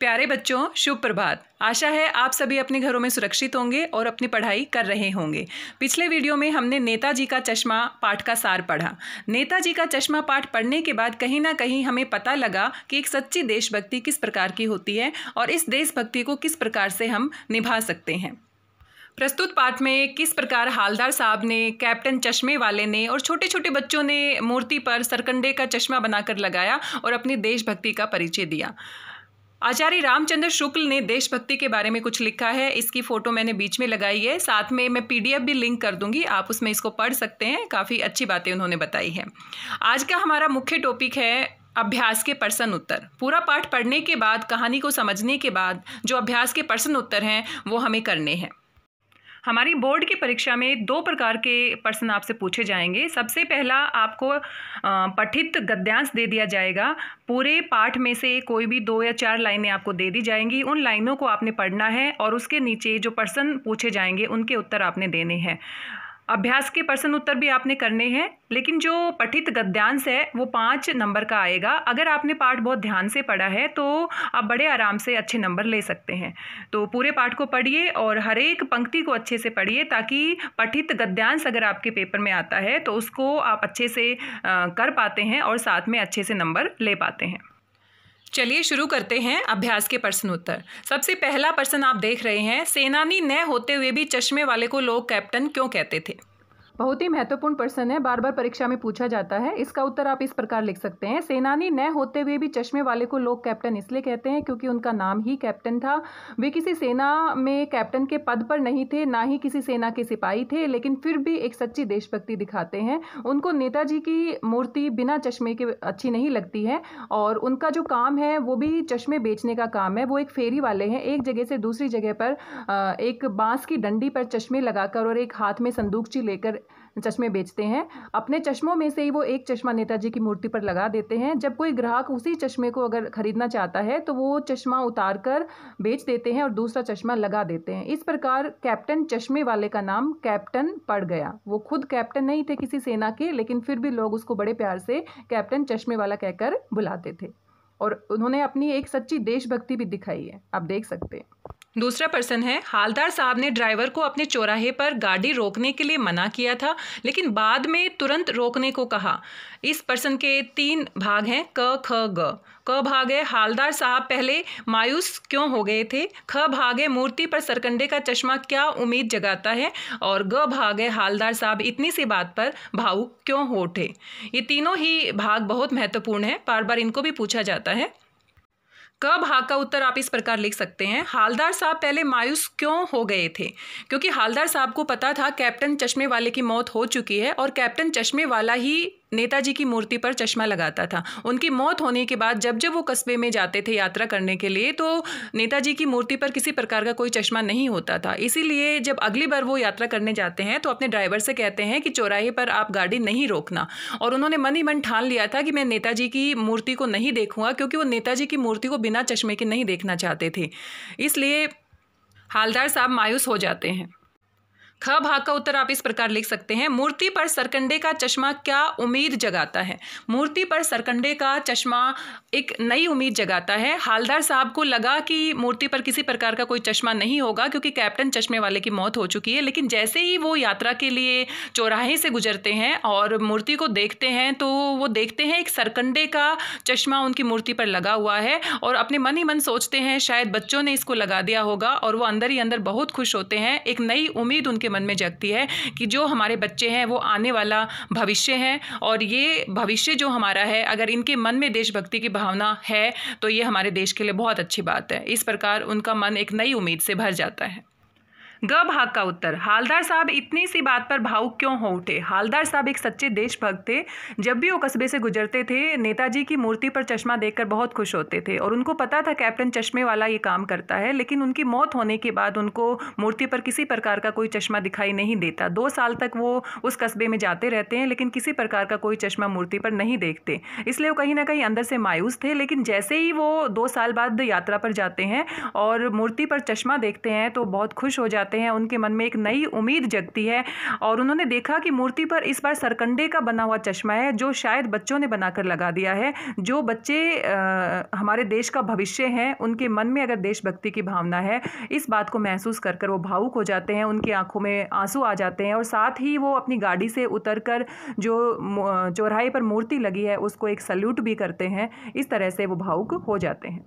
प्यारे बच्चों शुभ प्रभात आशा है आप सभी अपने घरों में सुरक्षित होंगे और अपनी पढ़ाई कर रहे होंगे पिछले वीडियो में हमने नेताजी का चश्मा पाठ का सार पढ़ा नेताजी का चश्मा पाठ पढ़ने के बाद कहीं ना कहीं हमें पता लगा कि एक सच्ची देशभक्ति किस प्रकार की होती है और इस देशभक्ति को किस प्रकार से हम निभा सकते हैं प्रस्तुत पाठ में किस प्रकार हालदार साहब ने कैप्टन चश्मे वाले ने और छोटे छोटे बच्चों ने मूर्ति पर सरकंडे का चश्मा बनाकर लगाया और अपनी देशभक्ति का परिचय दिया आचार्य रामचंद्र शुक्ल ने देशभक्ति के बारे में कुछ लिखा है इसकी फ़ोटो मैंने बीच में लगाई है साथ में मैं पीडीएफ भी लिंक कर दूंगी आप उसमें इसको पढ़ सकते हैं काफ़ी अच्छी बातें उन्होंने बताई हैं आज का हमारा मुख्य टॉपिक है अभ्यास के प्रश्न उत्तर पूरा पाठ पढ़ने के बाद कहानी को समझने के बाद जो अभ्यास के प्रश्न उत्तर हैं वो हमें करने हैं हमारी बोर्ड की परीक्षा में दो प्रकार के प्रश्न आपसे पूछे जाएंगे सबसे पहला आपको पठित गद्यांश दे दिया जाएगा पूरे पाठ में से कोई भी दो या चार लाइनें आपको दे दी जाएंगी उन लाइनों को आपने पढ़ना है और उसके नीचे जो प्रश्न पूछे जाएंगे उनके उत्तर आपने देने हैं अभ्यास के प्रश्न उत्तर भी आपने करने हैं लेकिन जो पठित गद्यांश है वो पाँच नंबर का आएगा अगर आपने पाठ बहुत ध्यान से पढ़ा है तो आप बड़े आराम से अच्छे नंबर ले सकते हैं तो पूरे पाठ को पढ़िए और हर एक पंक्ति को अच्छे से पढ़िए ताकि पठित गद्यांश अगर आपके पेपर में आता है तो उसको आप अच्छे से कर पाते हैं और साथ में अच्छे से नंबर ले पाते हैं चलिए शुरू करते हैं अभ्यास के प्रश्नोत्तर सबसे पहला प्रश्न आप देख रहे हैं सेनानी न होते हुए भी चश्मे वाले को लोग कैप्टन क्यों कहते थे बहुत ही महत्वपूर्ण प्रश्न है बार बार परीक्षा में पूछा जाता है इसका उत्तर आप इस प्रकार लिख सकते हैं सेनानी न होते हुए भी चश्मे वाले को लोग कैप्टन इसलिए कहते हैं क्योंकि उनका नाम ही कैप्टन था वे किसी सेना में कैप्टन के पद पर नहीं थे ना ही किसी सेना के सिपाही थे लेकिन फिर भी एक सच्ची देशभक्ति दिखाते हैं उनको नेताजी की मूर्ति बिना चश्मे के अच्छी नहीं लगती है और उनका जो काम है वो भी चश्मे बेचने का काम है वो एक फेरी वाले हैं एक जगह से दूसरी जगह पर एक बांस की डंडी पर चश्मे लगाकर और एक हाथ में संदूकची लेकर चश्मे बेचते हैं अपने चश्मों में से ही वो एक चश्मा नेताजी की मूर्ति पर लगा देते हैं जब कोई ग्राहक उसी चश्मे को अगर खरीदना चाहता है तो वो चश्मा उतार कर बेच देते हैं और दूसरा चश्मा लगा देते हैं इस प्रकार कैप्टन चश्मे वाले का नाम कैप्टन पड़ गया वो खुद कैप्टन नहीं थे किसी सेना के लेकिन फिर भी लोग उसको बड़े प्यार से कैप्टन चश्मे वाला कहकर बुलाते थे और उन्होंने अपनी एक सच्ची देशभक्ति भी दिखाई है आप देख सकते हैं दूसरा पर्सन है हालदार साहब ने ड्राइवर को अपने चौराहे पर गाड़ी रोकने के लिए मना किया था लेकिन बाद में तुरंत रोकने को कहा इस पर्सन के तीन भाग हैं क ख ग क भाग है हालदार साहब पहले मायूस क्यों हो गए थे ख भाग है मूर्ति पर सरकंडे का चश्मा क्या उम्मीद जगाता है और ग भाग है हालदार साहब इतनी सी बात पर भावुक क्यों हो उठे ये तीनों ही भाग बहुत महत्वपूर्ण है बार बार इनको भी पूछा जाता है कब हा का उत्तर आप इस प्रकार लिख सकते हैं हालदार साहब पहले मायूस क्यों हो गए थे क्योंकि हालदार साहब को पता था कैप्टन चश्मे वाले की मौत हो चुकी है और कैप्टन चश्मे वाला ही नेताजी की मूर्ति पर चश्मा लगाता था उनकी मौत होने के बाद जब जब वो कस्बे में जाते थे यात्रा करने के लिए तो नेताजी की मूर्ति पर किसी प्रकार का कोई चश्मा नहीं होता था इसीलिए जब अगली बार वो यात्रा करने जाते हैं तो अपने ड्राइवर से कहते हैं कि चौराहे पर आप गाड़ी नहीं रोकना और उन्होंने मन ही मन ठान लिया था कि मैं नेताजी की मूर्ति को नहीं देखूँगा क्योंकि वो नेताजी की मूर्ति को बिना चश्मे के नहीं देखना चाहते थे इसलिए हालदार साहब मायूस हो जाते हैं ख भाग का उत्तर आप इस प्रकार लिख सकते हैं मूर्ति पर सरकंडे का चश्मा क्या उम्मीद जगाता है मूर्ति पर सरकंडे का चश्मा एक नई उम्मीद जगाता है हालदार साहब को लगा कि मूर्ति पर किसी प्रकार का कोई चश्मा नहीं होगा क्योंकि कैप्टन चश्मे वाले की मौत हो चुकी है लेकिन जैसे ही वो यात्रा के लिए चौराहे से गुजरते हैं और मूर्ति को देखते हैं तो वो देखते हैं एक सरकंडे का चश्मा उनकी मूर्ति पर लगा हुआ है और अपने मन ही मन सोचते हैं शायद बच्चों ने इसको लगा दिया होगा और वो अंदर ही अंदर बहुत खुश होते हैं एक नई उम्मीद उनके मन में जगती है कि जो हमारे बच्चे हैं वो आने वाला भविष्य है और ये भविष्य जो हमारा है अगर इनके मन में देशभक्ति की भावना है तो ये हमारे देश के लिए बहुत अच्छी बात है इस प्रकार उनका मन एक नई उम्मीद से भर जाता है ग भाग का उत्तर हालदार साहब इतनी सी बात पर भावुक क्यों हो उठे हालदार साहब एक सच्चे देशभक्त थे जब भी वो कस्बे से गुजरते थे नेताजी की मूर्ति पर चश्मा देखकर बहुत खुश होते थे और उनको पता था कैप्टन चश्मे वाला ये काम करता है लेकिन उनकी मौत होने के बाद उनको मूर्ति पर किसी प्रकार का कोई चश्मा दिखाई नहीं देता दो साल तक वो उस कस्बे में जाते रहते हैं लेकिन किसी प्रकार का कोई चश्मा मूर्ति पर नहीं देखते इसलिए वो कहीं ना कहीं अंदर से मायूस थे लेकिन जैसे ही वो दो साल बाद यात्रा पर जाते हैं और मूर्ति पर चश्मा देखते हैं तो बहुत खुश हो जाते जाते हैं उनके मन में एक नई उम्मीद जगती है और उन्होंने देखा कि मूर्ति पर इस बार सरकंडे का बना हुआ चश्मा है जो शायद बच्चों ने बनाकर लगा दिया है जो बच्चे आ, हमारे देश का भविष्य हैं उनके मन में अगर देशभक्ति की भावना है इस बात को महसूस कर कर वो भावुक हो जाते हैं उनकी आंखों में आंसू आ जाते हैं और साथ ही वो अपनी गाड़ी से उतर कर जो चौराहे पर मूर्ति लगी है उसको एक सल्यूट भी करते हैं इस तरह से वो भावुक हो जाते हैं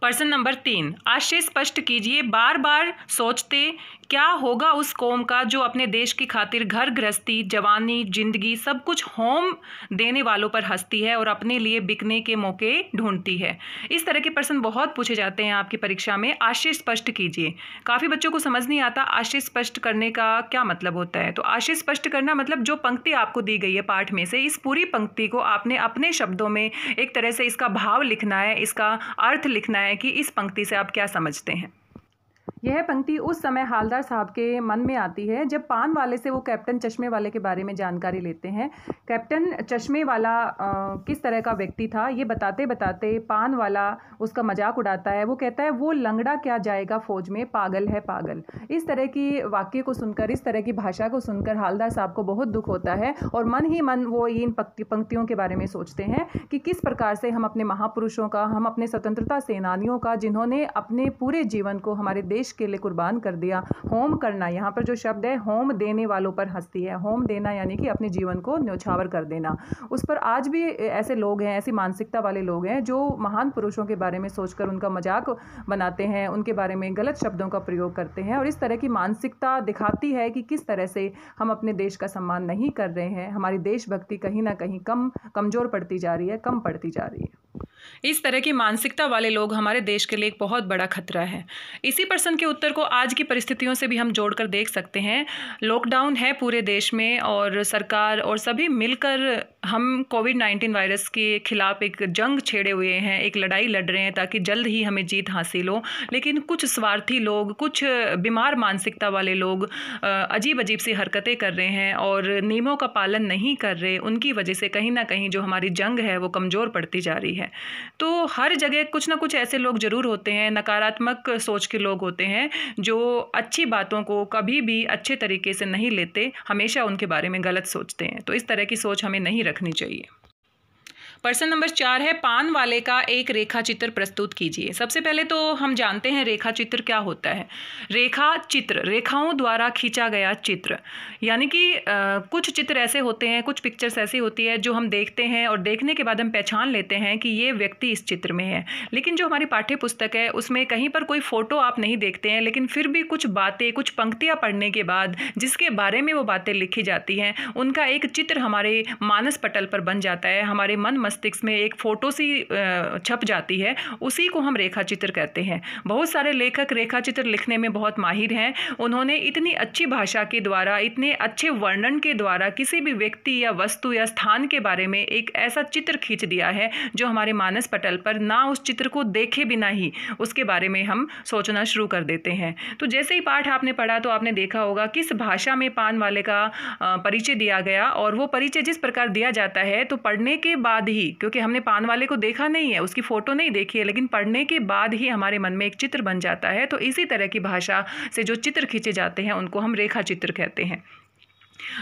प्रश्न नंबर तीन आशय स्पष्ट कीजिए बार बार सोचते क्या होगा उस कौम का जो अपने देश की खातिर घर गृहस्थी जवानी जिंदगी सब कुछ होम देने वालों पर हंसती है और अपने लिए बिकने के मौके ढूंढती है इस तरह के प्रश्न बहुत पूछे जाते हैं आपकी परीक्षा में आशय स्पष्ट कीजिए काफ़ी बच्चों को समझ नहीं आता आशय स्पष्ट करने का क्या मतलब होता है तो आशय स्पष्ट करना मतलब जो पंक्ति आपको दी गई है पाठ में से इस पूरी पंक्ति को आपने अपने शब्दों में एक तरह से इसका भाव लिखना है इसका अर्थ लिखना है कि इस पंक्ति से आप क्या समझते हैं यह पंक्ति उस समय हालदार साहब के मन में आती है जब पान वाले से वो कैप्टन चश्मे वाले के बारे में जानकारी लेते हैं कैप्टन चश्मे वाला आ, किस तरह का व्यक्ति था ये बताते बताते पान वाला उसका मजाक उड़ाता है वो कहता है वो लंगड़ा क्या जाएगा फौज में पागल है पागल इस तरह की वाक्य को सुनकर इस तरह की भाषा को सुनकर हालदार साहब को बहुत दुख होता है और मन ही मन वो इन पंक्तियों के बारे में सोचते हैं कि किस प्रकार से हम अपने महापुरुषों का हम अपने स्वतंत्रता सेनानियों का जिन्होंने अपने पूरे जीवन को हमारे देश देश के लिए कुर्बान कर दिया होम करना यहाँ पर जो शब्द है होम देने वालों पर हंसती है होम देना यानी कि अपने जीवन को न्यौछावर कर देना उस पर आज भी ऐसे लोग हैं ऐसी मानसिकता वाले लोग हैं जो महान पुरुषों के बारे में सोचकर उनका मजाक बनाते हैं उनके बारे में गलत शब्दों का प्रयोग करते हैं और इस तरह की मानसिकता दिखाती है कि किस तरह से हम अपने देश का सम्मान नहीं कर रहे हैं हमारी देशभक्ति कहीं ना कहीं कम कमज़ोर पड़ती जा रही है कम पड़ती जा रही है इस तरह की मानसिकता वाले लोग हमारे देश के लिए एक बहुत बड़ा खतरा है इसी प्रश्न के उत्तर को आज की परिस्थितियों से भी हम जोड़कर देख सकते हैं लॉकडाउन है पूरे देश में और सरकार और सभी मिलकर हम कोविड नाइन्टीन वायरस के खिलाफ एक जंग छेड़े हुए हैं एक लड़ाई लड़ रहे हैं ताकि जल्द ही हमें जीत हासिल हो लेकिन कुछ स्वार्थी लोग कुछ बीमार मानसिकता वाले लोग अजीब अजीब सी हरकतें कर रहे हैं और नियमों का पालन नहीं कर रहे उनकी वजह से कहीं ना कहीं जो हमारी जंग है वो कमज़ोर पड़ती जा रही है तो हर जगह कुछ ना कुछ ऐसे लोग ज़रूर होते हैं नकारात्मक सोच के लोग होते हैं जो अच्छी बातों को कभी भी अच्छे तरीके से नहीं लेते हमेशा उनके बारे में गलत सोचते हैं तो इस तरह की सोच हमें नहीं रखनी चाहिए प्रश्न नंबर चार है पान वाले का एक रेखा चित्र प्रस्तुत कीजिए सबसे पहले तो हम जानते हैं रेखा चित्र क्या होता है रेखा चित्र रेखाओं द्वारा खींचा गया चित्र यानी कि आ, कुछ चित्र ऐसे होते हैं कुछ पिक्चर्स ऐसी होती है जो हम देखते हैं और देखने के बाद हम पहचान लेते हैं कि ये व्यक्ति इस चित्र में है लेकिन जो हमारी पाठ्य पुस्तक है उसमें कहीं पर कोई फ़ोटो आप नहीं देखते हैं लेकिन फिर भी कुछ बातें कुछ पंक्तियाँ पढ़ने के बाद जिसके बारे में वो बातें लिखी जाती हैं उनका एक चित्र हमारे मानस पटल पर बन जाता है हमारे मन मस्तिष्क में एक फ़ोटो सी छप जाती है उसी को हम रेखा चित्र कहते हैं बहुत सारे लेखक रेखा चित्र लिखने में बहुत माहिर हैं उन्होंने इतनी अच्छी भाषा के द्वारा इतने अच्छे वर्णन के द्वारा किसी भी व्यक्ति या वस्तु या स्थान के बारे में एक ऐसा चित्र खींच दिया है जो हमारे मानस पटल पर ना उस चित्र को देखे बिना ही उसके बारे में हम सोचना शुरू कर देते हैं तो जैसे ही पाठ आपने पढ़ा तो आपने देखा होगा किस भाषा में पान वाले का परिचय दिया गया और वो परिचय जिस प्रकार दिया जाता है तो पढ़ने के बाद ही ही क्योंकि हमने पान वाले को देखा नहीं है उसकी फ़ोटो नहीं देखी है लेकिन पढ़ने के बाद ही हमारे मन में एक चित्र बन जाता है तो इसी तरह की भाषा से जो चित्र खींचे जाते हैं उनको हम रेखा चित्र कहते हैं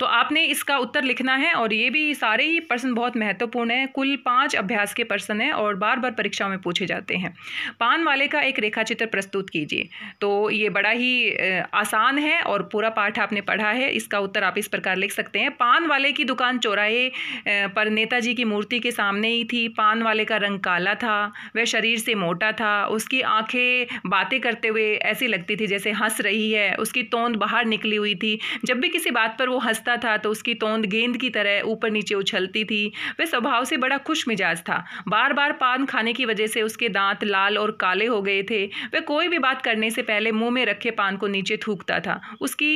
तो आपने इसका उत्तर लिखना है और ये भी सारे ही प्रश्न बहुत महत्वपूर्ण हैं कुल पांच अभ्यास के प्रश्न हैं और बार बार परीक्षाओं में पूछे जाते हैं पान वाले का एक रेखा चित्र प्रस्तुत कीजिए तो ये बड़ा ही आसान है और पूरा पाठ आपने पढ़ा है इसका उत्तर आप इस प्रकार लिख सकते हैं पान वाले की दुकान चौराहे पर नेताजी की मूर्ति के सामने ही थी पान वाले का रंग काला था वह शरीर से मोटा था उसकी आंखें बातें करते हुए ऐसी लगती थी जैसे हंस रही है उसकी तोंद बाहर निकली हुई थी जब भी किसी बात पर वो हंसता था तो उसकी तोंद गेंद की तरह ऊपर नीचे उछलती थी वह स्वभाव से बड़ा खुश मिजाज था बार बार पान खाने की वजह से उसके दांत लाल और काले हो गए थे वह कोई भी बात करने से पहले मुंह में रखे पान को नीचे थूकता था उसकी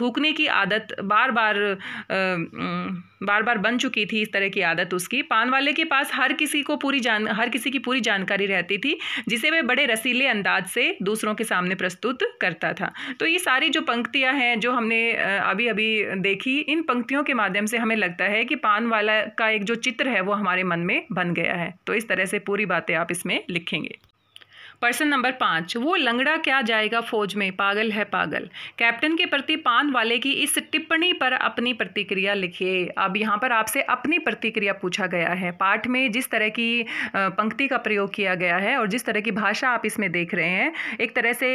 थूकने की आदत बार बार आ, आ, बार बार बन चुकी थी इस तरह की आदत उसकी पान वाले के पास हर किसी को पूरी जान हर किसी की पूरी जानकारी रहती थी जिसे वह बड़े रसीले अंदाज से दूसरों के सामने प्रस्तुत करता था तो ये सारी जो पंक्तियाँ हैं जो हमने अभी अभी देखी इन पंक्तियों के माध्यम से हमें लगता है कि पान वाला का एक जो चित्र है वो हमारे मन में बन गया है तो इस तरह से पूरी बातें आप इसमें लिखेंगे पर्सन नंबर पाँच वो लंगड़ा क्या जाएगा फौज में पागल है पागल कैप्टन के प्रति पान वाले की इस टिप्पणी पर अपनी प्रतिक्रिया लिखिए अब यहाँ पर आपसे अपनी प्रतिक्रिया पूछा गया है पाठ में जिस तरह की पंक्ति का प्रयोग किया गया है और जिस तरह की भाषा आप इसमें देख रहे हैं एक तरह से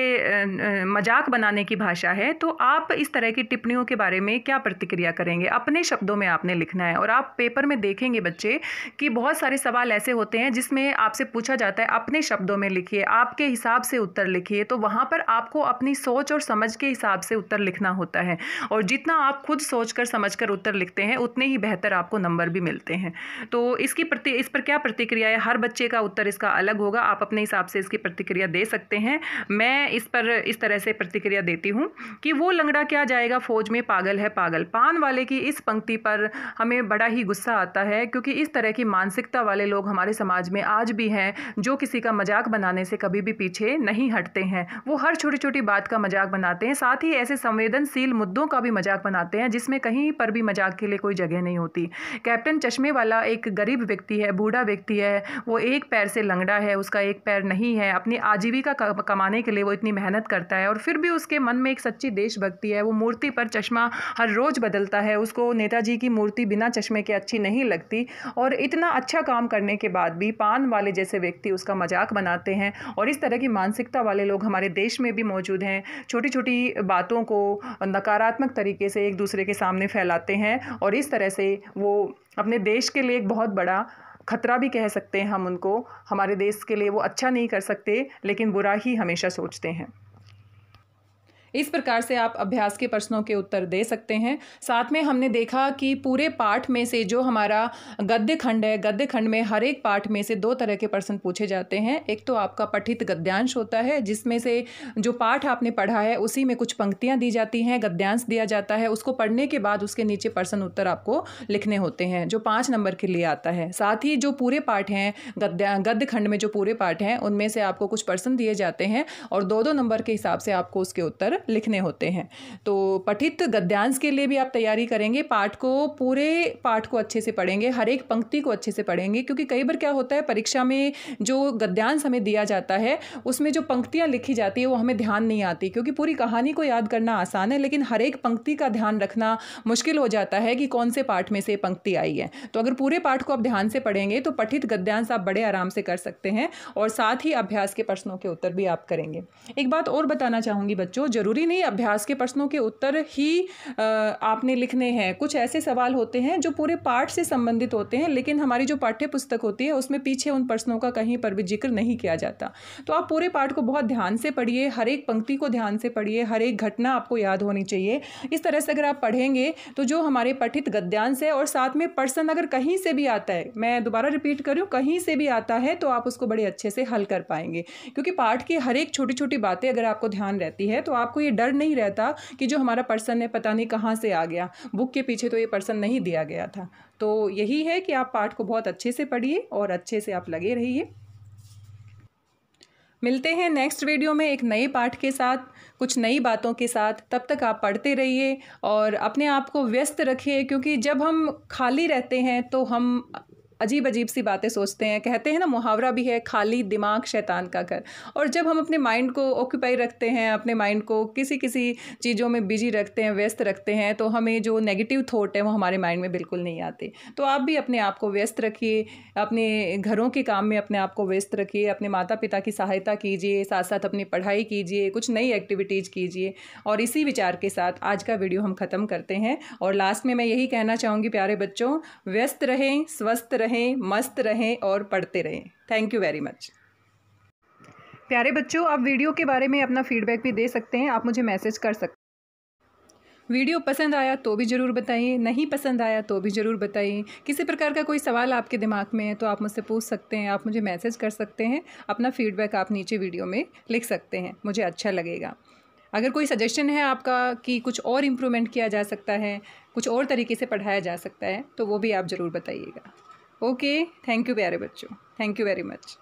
मजाक बनाने की भाषा है तो आप इस तरह की टिप्पणियों के बारे में क्या प्रतिक्रिया करेंगे अपने शब्दों में आपने लिखना है और आप पेपर में देखेंगे बच्चे कि बहुत सारे सवाल ऐसे होते हैं जिसमें आपसे पूछा जाता है अपने शब्दों में लिखिए आपके हिसाब से उत्तर लिखिए तो वहाँ पर आपको अपनी सोच और समझ के हिसाब से उत्तर लिखना होता है और जितना आप खुद सोच कर समझ कर उत्तर लिखते हैं उतने ही बेहतर आपको नंबर भी मिलते हैं तो इसकी प्रति इस पर क्या प्रतिक्रिया है हर बच्चे का उत्तर इसका अलग होगा आप अपने हिसाब से इसकी प्रतिक्रिया दे सकते हैं मैं इस पर इस तरह से प्रतिक्रिया देती हूँ कि वो लंगड़ा क्या जाएगा फौज में पागल है पागल पान वाले की इस पंक्ति पर हमें बड़ा ही गुस्सा आता है क्योंकि इस तरह की मानसिकता वाले लोग हमारे समाज में आज भी हैं जो किसी का मजाक बनाने से कभी भी पीछे नहीं हटते हैं वो हर छोटी छोटी बात का मजाक बनाते हैं साथ ही ऐसे संवेदनशील मुद्दों का भी मजाक बनाते हैं जिसमें कहीं पर भी मजाक के लिए कोई जगह नहीं होती कैप्टन चश्मे वाला एक गरीब व्यक्ति है बूढ़ा व्यक्ति है वो एक पैर से लंगड़ा है उसका एक पैर नहीं है अपनी आजीविका कमाने के लिए वो इतनी मेहनत करता है और फिर भी उसके मन में एक सच्ची देशभक्ति है वो मूर्ति पर चश्मा हर रोज़ बदलता है उसको नेताजी की मूर्ति बिना चश्मे के अच्छी नहीं लगती और इतना अच्छा काम करने के बाद भी पान वाले जैसे व्यक्ति उसका मजाक बनाते हैं और इस तरह की मानसिकता वाले लोग हमारे देश में भी मौजूद हैं छोटी छोटी बातों को नकारात्मक तरीके से एक दूसरे के सामने फैलाते हैं और इस तरह से वो अपने देश के लिए एक बहुत बड़ा खतरा भी कह सकते हैं हम उनको हमारे देश के लिए वो अच्छा नहीं कर सकते लेकिन बुरा ही हमेशा सोचते हैं इस प्रकार से आप अभ्यास के प्रश्नों के उत्तर दे सकते हैं साथ में हमने देखा कि पूरे पाठ में से जो हमारा गद्य खंड है गद्य खंड में हर एक पाठ में से दो तरह के प्रश्न पूछे जाते हैं एक तो आपका पठित गद्यांश होता है जिसमें से जो पाठ आपने पढ़ा है उसी में कुछ पंक्तियाँ दी जाती हैं गद्यांश दिया जाता है उसको पढ़ने के बाद उसके नीचे प्रश्न उत्तर आपको लिखने होते हैं जो पाँच नंबर के लिए आता है साथ ही जो पूरे पाठ हैं गद्या गद्य खंड में जो पूरे पाठ हैं उनमें से आपको कुछ प्रश्न दिए जाते हैं और दो दो नंबर के हिसाब से आपको उसके उत्तर लिखने होते हैं तो पठित गद्यांश के लिए भी आप तैयारी करेंगे पाठ को पूरे पाठ को अच्छे से पढ़ेंगे हर एक पंक्ति को अच्छे से पढ़ेंगे क्योंकि कई बार क्या होता है परीक्षा में जो गद्यांश हमें दिया जाता है उसमें जो पंक्तियाँ लिखी जाती है वो हमें ध्यान नहीं आती क्योंकि पूरी कहानी को याद करना आसान है लेकिन हर एक पंक्ति का ध्यान रखना मुश्किल हो जाता है कि कौन से पाठ में से पंक्ति आई है तो अगर पूरे पाठ को आप ध्यान से पढ़ेंगे तो पठित गद्यांश आप बड़े आराम से कर सकते हैं और साथ ही अभ्यास के प्रश्नों के उत्तर भी आप करेंगे एक बात और बताना चाहूँगी बच्चों जरूर ज़रूरी नहीं अभ्यास के प्रश्नों के उत्तर ही आपने लिखने हैं कुछ ऐसे सवाल होते हैं जो पूरे पाठ से संबंधित होते हैं लेकिन हमारी जो पाठ्य पुस्तक होती है उसमें पीछे उन प्रश्नों का कहीं पर भी जिक्र नहीं किया जाता तो आप पूरे पाठ को बहुत ध्यान से पढ़िए हर एक पंक्ति को ध्यान से पढ़िए हर एक घटना आपको याद होनी चाहिए इस तरह से अगर आप पढ़ेंगे तो जो हमारे पठित गद्यांश है और साथ में पर्सन अगर कहीं से भी आता है मैं दोबारा रिपीट करूँ कहीं से भी आता है तो आप उसको बड़े अच्छे से हल कर पाएंगे क्योंकि पाठ की हर एक छोटी छोटी बातें अगर आपको ध्यान रहती है तो आपको ये डर नहीं रहता कि जो हमारा पर्सन है पता नहीं कहाँ से आ गया बुक के पीछे तो ये पर्सन नहीं दिया गया था तो यही है कि आप पाठ को बहुत अच्छे से पढ़िए और अच्छे से आप लगे रहिए मिलते हैं नेक्स्ट वीडियो में एक नए पाठ के साथ कुछ नई बातों के साथ तब तक आप पढ़ते रहिए और अपने आप को व्यस्त रखिए क्योंकि जब हम खाली रहते हैं तो हम अजीब अजीब सी बातें सोचते हैं कहते हैं ना मुहावरा भी है खाली दिमाग शैतान का घर और जब हम अपने माइंड को ऑक्यूपाई रखते हैं अपने माइंड को किसी किसी चीज़ों में बिजी रखते हैं व्यस्त रखते हैं तो हमें जो नेगेटिव थाट है वो हमारे माइंड में बिल्कुल नहीं आते तो आप भी अपने आप को व्यस्त रखिए अपने घरों के काम में अपने आप को व्यस्त रखिए अपने माता पिता की सहायता कीजिए साथ साथ अपनी पढ़ाई कीजिए कुछ नई एक्टिविटीज़ कीजिए और इसी विचार के साथ आज का वीडियो हम ख़त्म करते हैं और लास्ट में मैं यही कहना चाहूँगी प्यारे बच्चों व्यस्त रहें स्वस्थ रहें मस्त रहें और पढ़ते रहें थैंक यू वेरी मच प्यारे बच्चों आप वीडियो के बारे में अपना फीडबैक भी दे सकते हैं आप मुझे मैसेज कर सकते वीडियो पसंद आया तो भी ज़रूर बताइए नहीं पसंद आया तो भी ज़रूर बताइए किसी प्रकार का कोई सवाल आपके दिमाग में है तो आप मुझसे पूछ सकते हैं आप मुझे मैसेज कर सकते हैं अपना फीडबैक आप नीचे वीडियो में लिख सकते हैं मुझे अच्छा लगेगा अगर कोई सजेशन है आपका कि कुछ और इम्प्रूवमेंट किया जा सकता है कुछ और तरीके से पढ़ाया जा सकता है तो वो भी आप ज़रूर बताइएगा ओके थैंक यू प्यारे बच्चों थैंक यू वेरी मच